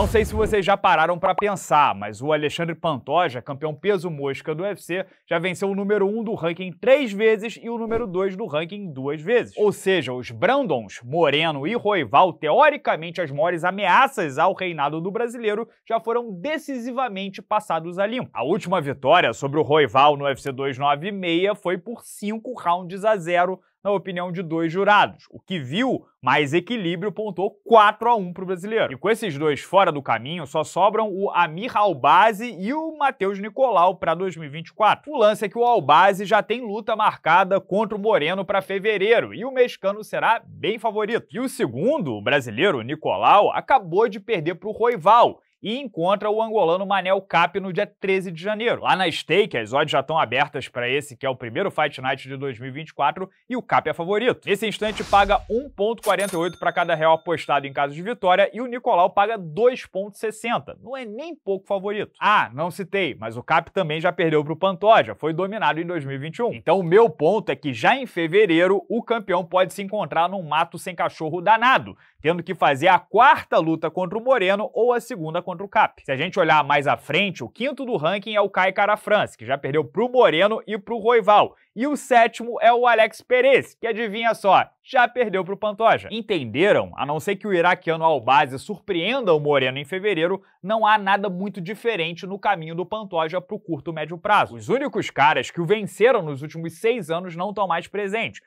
Não sei se vocês já pararam para pensar, mas o Alexandre Pantoja, campeão peso mosca do UFC, já venceu o número 1 um do ranking três vezes e o número 2 do ranking duas vezes. Ou seja, os Brandons, Moreno e Roival, teoricamente as maiores ameaças ao reinado do brasileiro, já foram decisivamente passados a limpo. A última vitória sobre o Roival no UFC 296 foi por 5 rounds a 0 na opinião de dois jurados. O que viu mais equilíbrio pontuou 4 a 1 para o brasileiro. E com esses dois fora do caminho, só sobram o Amir Albazi e o Matheus Nicolau para 2024. O lance é que o Albazi já tem luta marcada contra o Moreno para fevereiro e o mexicano será bem favorito. E o segundo, o brasileiro Nicolau, acabou de perder para o Roival e encontra o angolano Manel Cap no dia 13 de janeiro. Lá na stake, as odds já estão abertas para esse que é o primeiro Fight Night de 2024 e o Cap é favorito. Nesse instante paga 1.48 para cada real apostado em caso de vitória e o Nicolau paga 2.60. Não é nem pouco favorito. Ah, não citei, mas o Cap também já perdeu para o Pantoja, foi dominado em 2021. Então o meu ponto é que já em fevereiro o campeão pode se encontrar num mato sem cachorro danado, tendo que fazer a quarta luta contra o Moreno ou a segunda contra contra o CAP. Se a gente olhar mais à frente, o quinto do ranking é o Kai Cara France, que já perdeu pro Moreno e pro Roival. E o sétimo é o Alex Perez, que adivinha só, já perdeu pro Pantoja. Entenderam? A não ser que o iraquiano Albazi surpreenda o Moreno em fevereiro, não há nada muito diferente no caminho do Pantoja pro curto médio prazo. Os únicos caras que o venceram nos últimos seis anos não estão mais presentes.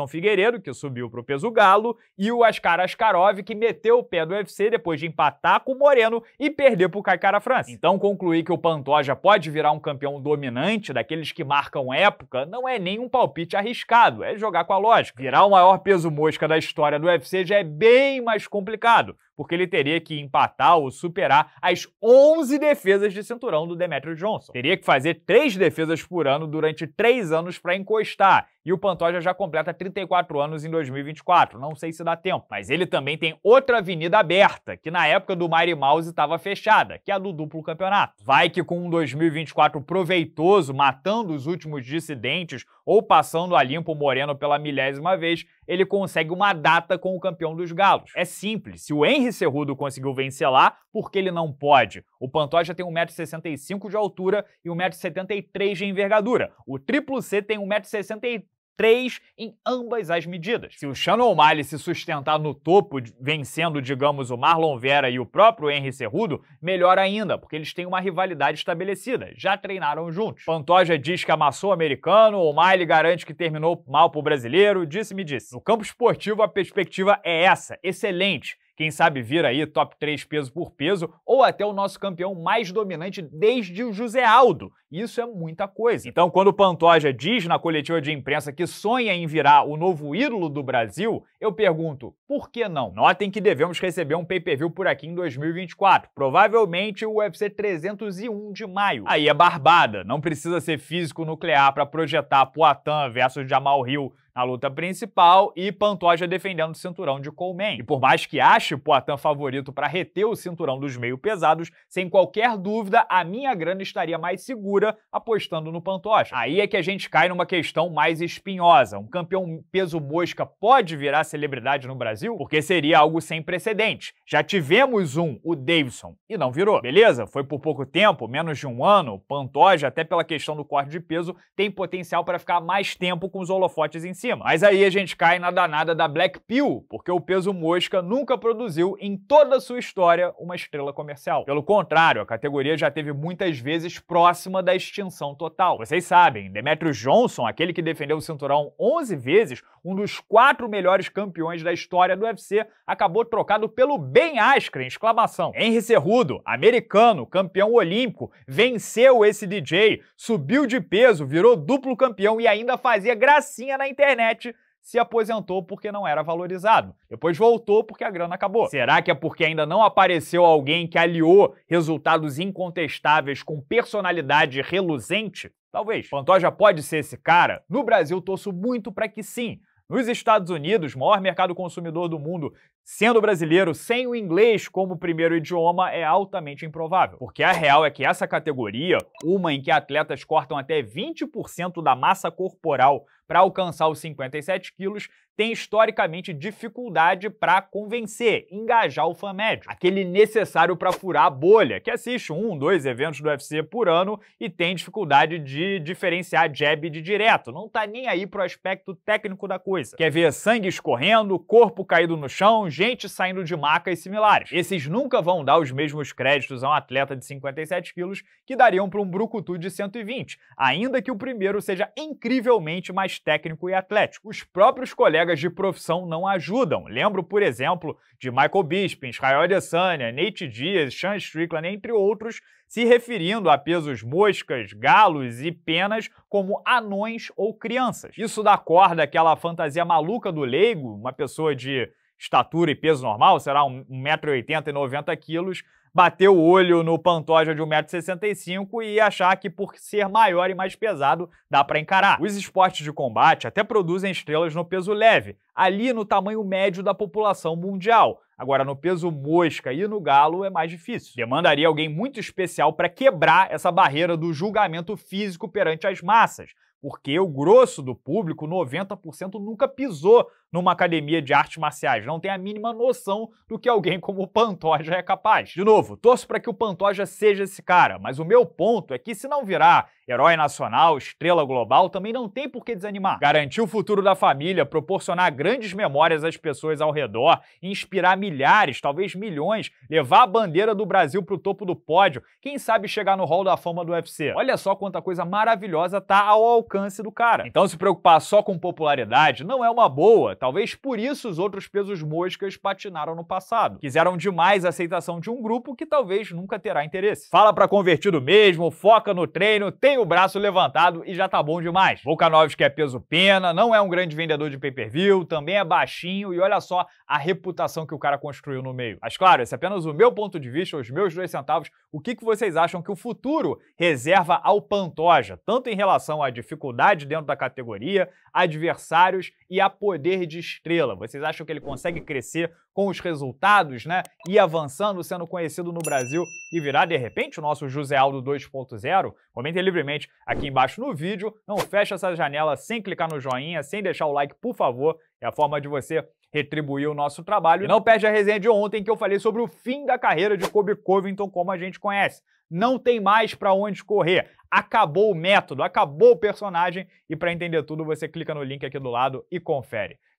O Figueiredo, que subiu para o peso galo, e o Ascar Askarov, que meteu o pé do UFC depois de empatar com o Moreno e perder para o Caicara França. Então concluir que o Pantoja pode virar um campeão dominante, daqueles que marcam época, não é nem um palpite arriscado, é jogar com a lógica. Virar o maior peso mosca da história do UFC já é bem mais complicado, porque ele teria que empatar ou superar as 11 defesas de cinturão do Demetrius Johnson. Teria que fazer três defesas por ano durante três anos para encostar. E o Pantoja já completa 34 anos em 2024. Não sei se dá tempo. Mas ele também tem outra avenida aberta, que na época do Mary Mouse estava fechada, que é a do duplo campeonato. Vai que com um 2024 proveitoso, matando os últimos dissidentes, ou passando a limpo o Moreno pela milésima vez, ele consegue uma data com o campeão dos galos. É simples, se o Henry Cerrudo conseguiu vencer lá, por que ele não pode? O Pantoja tem 1,65m de altura e 1,73m de envergadura. O Triplo C tem 1,63m três em ambas as medidas. Se o Shannon O'Malley se sustentar no topo, vencendo, digamos, o Marlon Vera e o próprio Henry Cerrudo, melhor ainda, porque eles têm uma rivalidade estabelecida, já treinaram juntos. Pantoja diz que amassou o americano, O'Malley garante que terminou mal o brasileiro, disse-me disse. No campo esportivo a perspectiva é essa, excelente, quem sabe vir aí top 3 peso por peso ou até o nosso campeão mais dominante desde o José Aldo. Isso é muita coisa. Então, quando o Pantoja diz na coletiva de imprensa que sonha em virar o novo ídolo do Brasil, eu pergunto, por que não? Notem que devemos receber um pay-per-view por aqui em 2024, provavelmente o UFC 301 de maio. Aí é barbada, não precisa ser físico nuclear para projetar Poitin versus Jamal Hill na luta principal e Pantoja defendendo o cinturão de Coleman. E por mais que ache Poitin favorito para reter o cinturão dos meio pesados, sem qualquer dúvida, a minha grana estaria mais segura apostando no Pantoja. Aí é que a gente cai numa questão mais espinhosa. Um campeão peso mosca pode virar celebridade no Brasil? Porque seria algo sem precedente. Já tivemos um, o Davidson, e não virou. Beleza? Foi por pouco tempo, menos de um ano. Pantoja, até pela questão do corte de peso, tem potencial para ficar mais tempo com os holofotes em cima cima. Mas aí a gente cai na danada da Black Pill, porque o peso mosca nunca produziu em toda a sua história uma estrela comercial. Pelo contrário, a categoria já teve muitas vezes próxima da extinção total. Vocês sabem, Demetrius Johnson, aquele que defendeu o cinturão 11 vezes, um dos quatro melhores campeões da história do UFC, acabou trocado pelo Ben Askren, exclamação. Henry Cerrudo, americano, campeão olímpico, venceu esse DJ, subiu de peso, virou duplo campeão e ainda fazia gracinha na internet Benetti se aposentou porque não era valorizado. Depois voltou porque a grana acabou. Será que é porque ainda não apareceu alguém que aliou resultados incontestáveis com personalidade reluzente? Talvez. Pantoja pode ser esse cara? No Brasil, torço muito para que sim. Nos Estados Unidos, maior mercado consumidor do mundo, Sendo brasileiro sem o inglês como primeiro idioma é altamente improvável, porque a real é que essa categoria, uma em que atletas cortam até 20% da massa corporal para alcançar os 57 quilos, tem historicamente dificuldade para convencer, engajar o fã médio, aquele necessário para furar a bolha, que assiste um, dois eventos do UFC por ano e tem dificuldade de diferenciar jab de direto, não tá nem aí pro aspecto técnico da coisa. Quer ver sangue escorrendo, corpo caído no chão, gente saindo de macas similares. Esses nunca vão dar os mesmos créditos a um atleta de 57 quilos que dariam para um brucutu de 120, ainda que o primeiro seja incrivelmente mais técnico e atlético. Os próprios colegas de profissão não ajudam. Lembro, por exemplo, de Michael Bisping, Israel Adesanya, Nate Diaz, Sean Strickland, entre outros, se referindo a pesos moscas, galos e penas como anões ou crianças. Isso dá corda àquela fantasia maluca do leigo, uma pessoa de estatura e peso normal, será 1,80m e 90kg, bater o olho no Pantoja de 1,65m e achar que por ser maior e mais pesado dá para encarar. Os esportes de combate até produzem estrelas no peso leve, ali no tamanho médio da população mundial. Agora, no peso mosca e no galo é mais difícil. Demandaria alguém muito especial para quebrar essa barreira do julgamento físico perante as massas, porque o grosso do público, 90%, nunca pisou numa academia de artes marciais, não tem a mínima noção do que alguém como o Pantoja é capaz. De novo, torço para que o Pantoja seja esse cara, mas o meu ponto é que se não virar herói nacional, estrela global, também não tem por que desanimar. Garantir o futuro da família, proporcionar grandes memórias às pessoas ao redor, inspirar milhares, talvez milhões, levar a bandeira do Brasil para o topo do pódio, quem sabe chegar no hall da fama do UFC. Olha só quanta coisa maravilhosa tá ao alcance do cara. Então se preocupar só com popularidade não é uma boa, tá? Talvez por isso os outros pesos moscas patinaram no passado. Quiseram demais a aceitação de um grupo que talvez nunca terá interesse. Fala para convertido mesmo, foca no treino, tem o braço levantado e já tá bom demais. Volkanovski é peso pena, não é um grande vendedor de pay-per-view, também é baixinho e olha só a reputação que o cara construiu no meio. Mas claro, esse é apenas o meu ponto de vista, os meus dois centavos. O que, que vocês acham que o futuro reserva ao Pantoja, tanto em relação à dificuldade dentro da categoria, adversários e a poder de de estrela? Vocês acham que ele consegue crescer com os resultados, né? E avançando, sendo conhecido no Brasil e virar, de repente, o nosso José Aldo 2.0? Comentem livremente aqui embaixo no vídeo. Não fecha essa janela sem clicar no joinha, sem deixar o like, por favor. É a forma de você retribuir o nosso trabalho. E não perde a resenha de ontem que eu falei sobre o fim da carreira de Kobe Covington como a gente conhece. Não tem mais para onde correr. Acabou o método, acabou o personagem e para entender tudo você clica no link aqui do lado e confere.